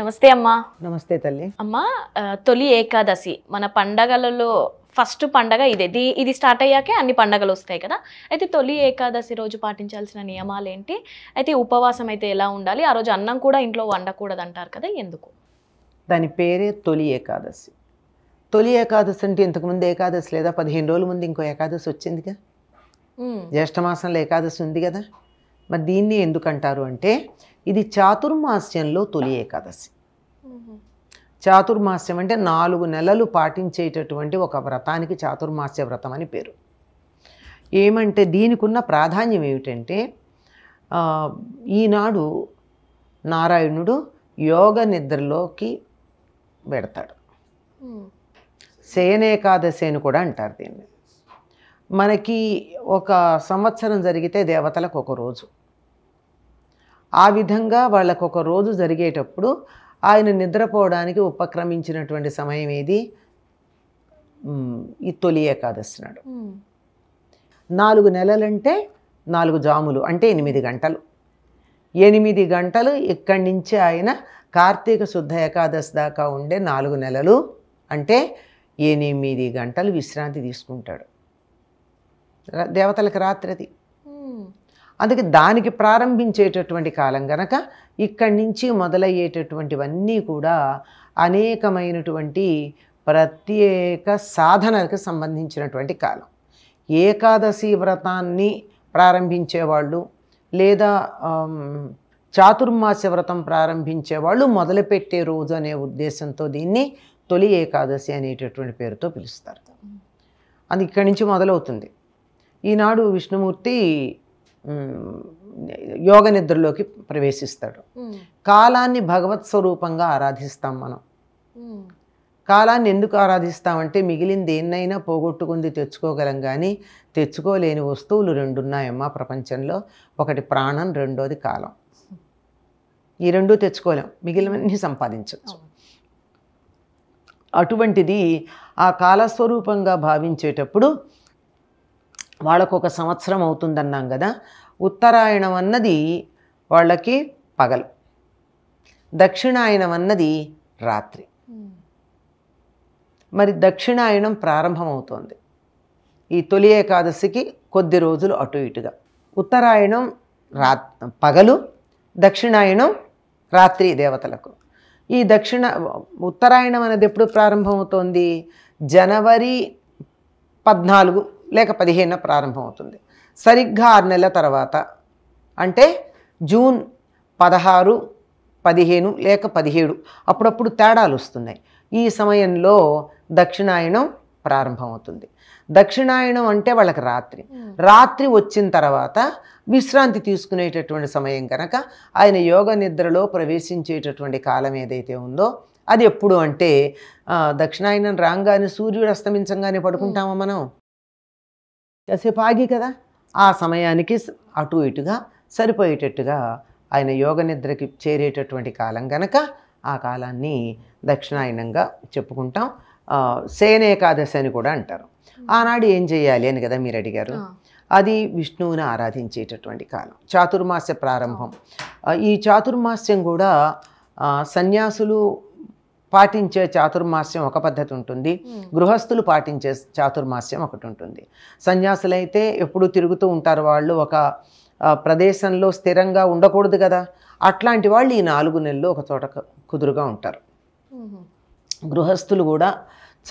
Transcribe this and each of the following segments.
నమస్తే అమ్మా నమస్తే తల్లి అమ్మా తొలి ఏకాదశి మన పండగలలో ఫస్ట్ పండగ ఇదే ఇది స్టార్ట్ అయ్యాకే అన్ని పండగలు వస్తాయి కదా అయితే తొలి ఏకాదశి రోజు పాటించాల్సిన నియమాలు ఏంటి అయితే ఉపవాసం అయితే ఎలా ఉండాలి ఆ రోజు అన్నం కూడా ఇంట్లో వండకూడదు అంటారు కదా ఎందుకు దాని పేరే తొలి ఏకాదశి తొలి ఏకాదశి అంటే ఇంతకుముందు ఏకాదశి లేదా పదిహేను రోజుల ముందు ఇంకో ఏకాదశి వచ్చిందిగా జ్యేష్ఠమాసంలో ఏకాదశి ఉంది కదా మరి దీన్ని ఎందుకంటారు అంటే ఇది చాతుర్మాస్యంలో తొలి ఏకాదశి చాతుర్మాస్యం అంటే నాలుగు నెలలు పాటించేటటువంటి ఒక వ్రతానికి చాతుర్మాస్య వ్రతం అని పేరు ఏమంటే దీనికి ఉన్న ప్రాధాన్యం ఏమిటంటే ఈనాడు నారాయణుడు యోగ నిద్రలోకి పెడతాడు శయనేకాదశి అని కూడా అంటారు దీన్ని మనకి ఒక సంవత్సరం జరిగితే దేవతలకు ఒక రోజు ఆ విధంగా వాళ్ళకు ఒక రోజు జరిగేటప్పుడు ఆయన నిద్రపోవడానికి ఉపక్రమించినటువంటి సమయం ఏది ఈ తొలి ఏకాదశి నాడు నాలుగు నెలలంటే నాలుగు జాములు అంటే ఎనిమిది గంటలు ఎనిమిది గంటలు ఇక్కడి నుంచి ఆయన కార్తీక శుద్ధ ఏకాదశి దాకా ఉండే నాలుగు నెలలు అంటే ఎనిమిది గంటలు విశ్రాంతి తీసుకుంటాడు దేవతలకు రాత్రి అది అందుకే దానికి ప్రారంభించేటటువంటి కాలం గనక ఇక్కడి నుంచి మొదలయ్యేటటువంటివన్నీ కూడా అనేకమైనటువంటి ప్రత్యేక సాధనకు సంబంధించినటువంటి కాలం ఏకాదశి వ్రతాన్ని ప్రారంభించేవాళ్ళు లేదా చాతుర్మాస వ్రతం ప్రారంభించేవాళ్ళు మొదలుపెట్టే రోజు అనే ఉద్దేశంతో దీన్ని తొలి ఏకాదశి అనేటటువంటి పేరుతో పిలుస్తారు అది ఇక్కడి నుంచి మొదలవుతుంది ఈనాడు విష్ణుమూర్తి యోగ నిద్రలోకి ప్రవేశిస్తాడు కాలాన్ని భగవత్ స్వరూపంగా ఆరాధిస్తాం మనం కాలాన్ని ఎందుకు ఆరాధిస్తామంటే మిగిలింది ఏనైనా పోగొట్టుకుంది తెచ్చుకోగలం కానీ తెచ్చుకోలేని వస్తువులు రెండు ఉన్నాయమ్మా ప్రపంచంలో ఒకటి ప్రాణం రెండోది కాలం ఈ రెండు తెచ్చుకోలేం మిగిలినవన్నీ సంపాదించవచ్చు అటువంటిది ఆ కాలస్వరూపంగా భావించేటప్పుడు వాళ్ళకు ఒక సంవత్సరం అవుతుందన్నాం కదా ఉత్తరాయణం అన్నది వాళ్ళకి పగలు దక్షిణాయనం అన్నది రాత్రి మరి దక్షిణాయనం ప్రారంభమవుతోంది ఈ తొలి ఏకాదశికి కొద్ది రోజులు అటు ఇటుగా ఉత్తరాయణం రా పగలు దక్షిణాయనం రాత్రి దేవతలకు ఈ దక్షిణ ఉత్తరాయణం అనేది ఎప్పుడు ప్రారంభమవుతోంది జనవరి పద్నాలుగు లేక పదిహేనున ప్రారంభమవుతుంది సరిగ్గా ఆరు నెలల తర్వాత అంటే జూన్ పదహారు పదిహేను లేక పదిహేడు అప్పుడప్పుడు తేడాలు వస్తున్నాయి ఈ సమయంలో దక్షిణాయనం ప్రారంభమవుతుంది దక్షిణాయనం అంటే వాళ్ళకి రాత్రి రాత్రి వచ్చిన తర్వాత విశ్రాంతి తీసుకునేటటువంటి సమయం కనుక ఆయన యోగ నిద్రలో ప్రవేశించేటటువంటి కాలం ఏదైతే ఉందో అది ఎప్పుడు అంటే దక్షిణాయనం రాగానే సూర్యుడు అస్తమించంగానే పడుకుంటామా మనం కాసేపు ఆగి కదా ఆ సమయానికి అటు ఇటుగా సరిపోయేటట్టుగా ఆయన యోగ నిద్రకి చేరేటటువంటి కాలం గనక ఆ కాలాన్ని దక్షిణాయనంగా చెప్పుకుంటాం సేన ఏకాదశి అని కూడా అంటారు ఆనాడు ఏం చేయాలి అని కదా మీరు అడిగారు అది విష్ణువుని ఆరాధించేటటువంటి కాలం చాతుర్మాస్య ప్రారంభం ఈ చాతుర్మాస్యం కూడా సన్యాసులు పాటించే చాతుర్మాస్యం ఒక పద్ధతి ఉంటుంది hmm. గృహస్థులు పాటించే చాతుర్మాస్యం ఒకటి ఉంటుంది సన్యాసులైతే ఎప్పుడు తిరుగుతూ ఉంటారు వాళ్ళు ఒక ప్రదేశంలో స్థిరంగా ఉండకూడదు కదా అట్లాంటి వాళ్ళు ఈ నాలుగు నెలలు ఒక చోట కుదురుగా ఉంటారు hmm. గృహస్థులు కూడా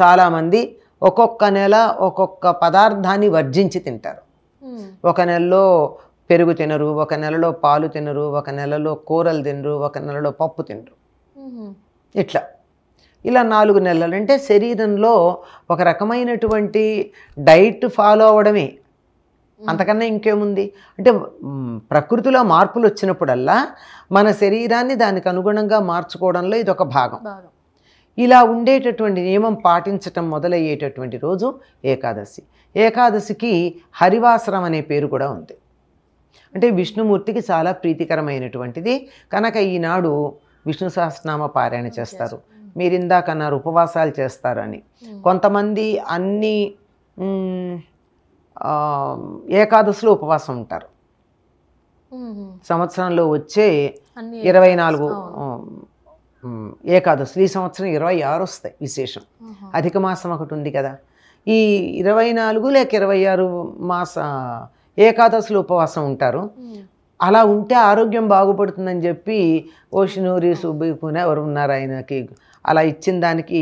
చాలామంది ఒక్కొక్క నెల ఒక్కొక్క పదార్థాన్ని వర్జించి తింటారు hmm. ఒక నెలలో పెరుగు తినరు ఒక నెలలో పాలు తినరు ఒక నెలలో కూరలు తినరు ఒక నెలలో పప్పు తినరు ఇట్లా ఇలా నాలుగు నెలలు అంటే శరీరంలో ఒక రకమైనటువంటి డైట్ ఫాలో అవ్వడమే అంతకన్నా ఇంకేముంది అంటే ప్రకృతిలో మార్పులు వచ్చినప్పుడల్లా మన శరీరాన్ని దానికి అనుగుణంగా మార్చుకోవడంలో ఇది ఒక భాగం ఇలా ఉండేటటువంటి నియమం పాటించటం మొదలయ్యేటటువంటి రోజు ఏకాదశి ఏకాదశికి హరివాసరం అనే పేరు కూడా ఉంది అంటే విష్ణుమూర్తికి చాలా ప్రీతికరమైనటువంటిది కనుక ఈనాడు విష్ణు సహస్రనామ పారాయణ చేస్తారు మీరు ఇందాక అన్నారు ఉపవాసాలు చేస్తారని కొంతమంది అన్ని ఏకాదశిలో ఉపవాసం ఉంటారు సంవత్సరంలో వచ్చే ఇరవై నాలుగు ఏకాదశులు ఈ సంవత్సరం ఇరవై ఆరు వస్తాయి విశేషం అధిక మాసం ఒకటి ఉంది కదా ఈ ఇరవై నాలుగు లేక ఇరవై ఆరు మాస ఏకాదశులు ఉపవాసం ఉంటారు అలా ఉంటే ఆరోగ్యం బాగుపడుతుందని చెప్పి ఓషినూరి సుబ్బికునే ఎవరు ఉన్నారు ఆయనకి అలా ఇచ్చిన దానికి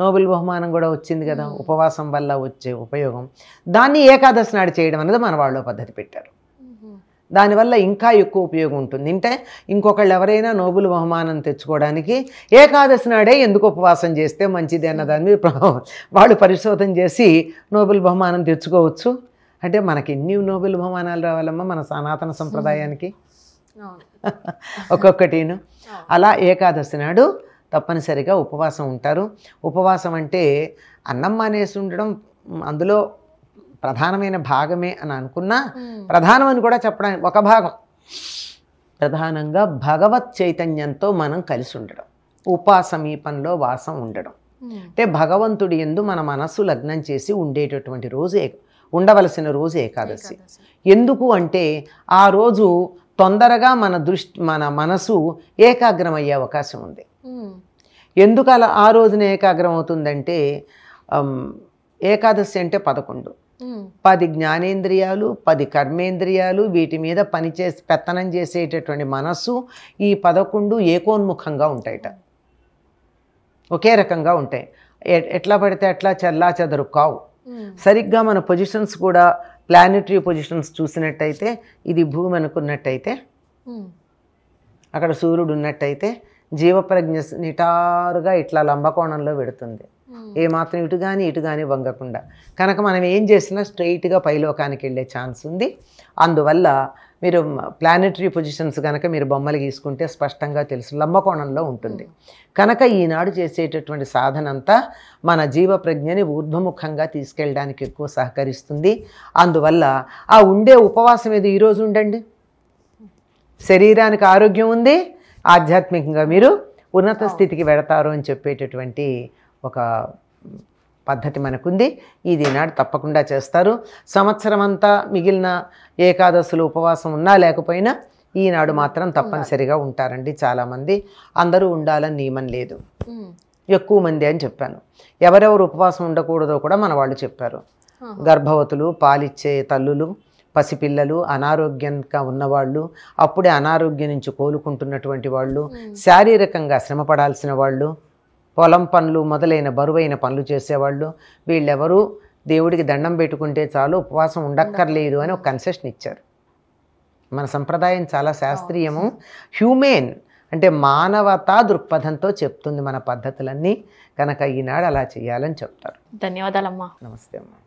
నోబెల్ బహుమానం కూడా వచ్చింది కదా ఉపవాసం వల్ల వచ్చే ఉపయోగం దాన్ని ఏకాదశి నాడు చేయడం అనేది మన వాళ్ళు పద్ధతి పెట్టారు దానివల్ల ఇంకా ఎక్కువ ఉపయోగం ఉంటుంది అంటే ఇంకొకళ్ళు ఎవరైనా నోబుల్ బహుమానం తెచ్చుకోవడానికి ఏకాదశి నాడే ఎందుకు ఉపవాసం చేస్తే మంచిది అన్న దాని మీద వాళ్ళు పరిశోధన చేసి నోబెల్ బహుమానం తెచ్చుకోవచ్చు అంటే మనకి ఎన్ని నోబెల్ బహుమానాలు రావాలమ్మా మన సనాతన సంప్రదాయానికి ఒక్కొక్కటిను అలా ఏకాదశి నాడు తప్పనిసరిగా ఉపవాసం ఉంటారు ఉపవాసం అంటే అన్నం మానేసి ఉండడం అందులో ప్రధానమైన భాగమే అని అనుకున్నా ప్రధానం అని కూడా చెప్పడానికి ఒక భాగం ప్రధానంగా భగవత్ చైతన్యంతో మనం కలిసి ఉండడం ఉపా సమీపంలో వాసం ఉండడం అంటే భగవంతుడి ఎందు మన మనస్సు లగ్నం చేసి ఉండేటటువంటి రోజు ఉండవలసిన రోజు ఏకాదశి ఎందుకు అంటే ఆ రోజు తొందరగా మన దృష్టి మన మనసు ఏకాగ్రమయ్యే అవకాశం ఉంది Hmm. ఎందుకు అలా ఆ రోజున ఏకాగ్రం అవుతుందంటే ఏకాదశి అంటే పదకొండు hmm. పది జ్ఞానేంద్రియాలు పది కర్మేంద్రియాలు వీటి మీద పనిచేసి పెత్తనం చేసేటటువంటి మనస్సు ఈ పదకొండు ఏకోన్ముఖంగా ఉంటాయట ఒకే రకంగా ఉంటాయి ఎట్లా పడితే అట్లా చల్లా చెదరు కావు hmm. సరిగ్గా మన పొజిషన్స్ కూడా ప్లానిటరీ పొజిషన్స్ చూసినట్టయితే ఇది భూమి అనుకున్నట్టయితే అక్కడ సూర్యుడు ఉన్నట్టయితే జీవప్రజ్ఞ నిటారుగా ఇట్లా లంబకోణంలో పెడుతుంది hmm. ఏమాత్రం ఇటు కానీ ఇటు కానీ వంగకుండా కనుక మనం ఏం చేసినా స్ట్రైట్గా పైలోకానికి వెళ్ళే ఛాన్స్ ఉంది అందువల్ల మీరు ప్లానెటరీ పొజిషన్స్ కనుక మీరు బొమ్మలు గీసుకుంటే స్పష్టంగా తెలుసు లంబకోణంలో ఉంటుంది hmm. కనుక ఈనాడు చేసేటటువంటి సాధన అంతా మన జీవ ప్రజ్ఞని ఊర్ధ్వముఖంగా తీసుకెళ్ళడానికి ఎక్కువ సహకరిస్తుంది అందువల్ల ఆ ఉండే ఉపవాసం ఏది ఈరోజు ఉండండి శరీరానికి ఆరోగ్యం ఉంది ఆధ్యాత్మికంగా మీరు ఉన్నత స్థితికి వెడతారు అని చెప్పేటటువంటి ఒక పద్ధతి మనకుంది ఇది నాడు తప్పకుండా చేస్తారు సంవత్సరం అంతా మిగిలిన ఏకాదశులు ఉపవాసం ఉన్నా లేకపోయినా ఈనాడు మాత్రం తప్పనిసరిగా ఉంటారండి చాలామంది అందరూ ఉండాలని నియమం లేదు ఎక్కువ మంది అని చెప్పాను ఎవరెవరు ఉపవాసం ఉండకూడదో కూడా మన వాళ్ళు చెప్పారు గర్భవతులు పాలిచ్చే తల్లులు పసిపిల్లలు అనారోగ్యంగా ఉన్నవాళ్ళు అప్పుడే అనారోగ్యం నుంచి కోలుకుంటున్నటువంటి వాళ్ళు శారీరకంగా శ్రమపడాల్సిన వాళ్ళు పొలం పనులు మొదలైన బరువైన పనులు చేసేవాళ్ళు వీళ్ళెవరూ దేవుడికి దండం పెట్టుకుంటే చాలు ఉపవాసం ఉండక్కర్లేదు అని ఒక కన్సెషన్ ఇచ్చారు మన సంప్రదాయం చాలా శాస్త్రీయము హ్యూమేన్ అంటే మానవతా దృక్పథంతో చెప్తుంది మన పద్ధతులన్నీ కనుక ఈనాడు అలా చేయాలని చెప్తారు ధన్యవాదాలమ్మా నమస్తే అమ్మా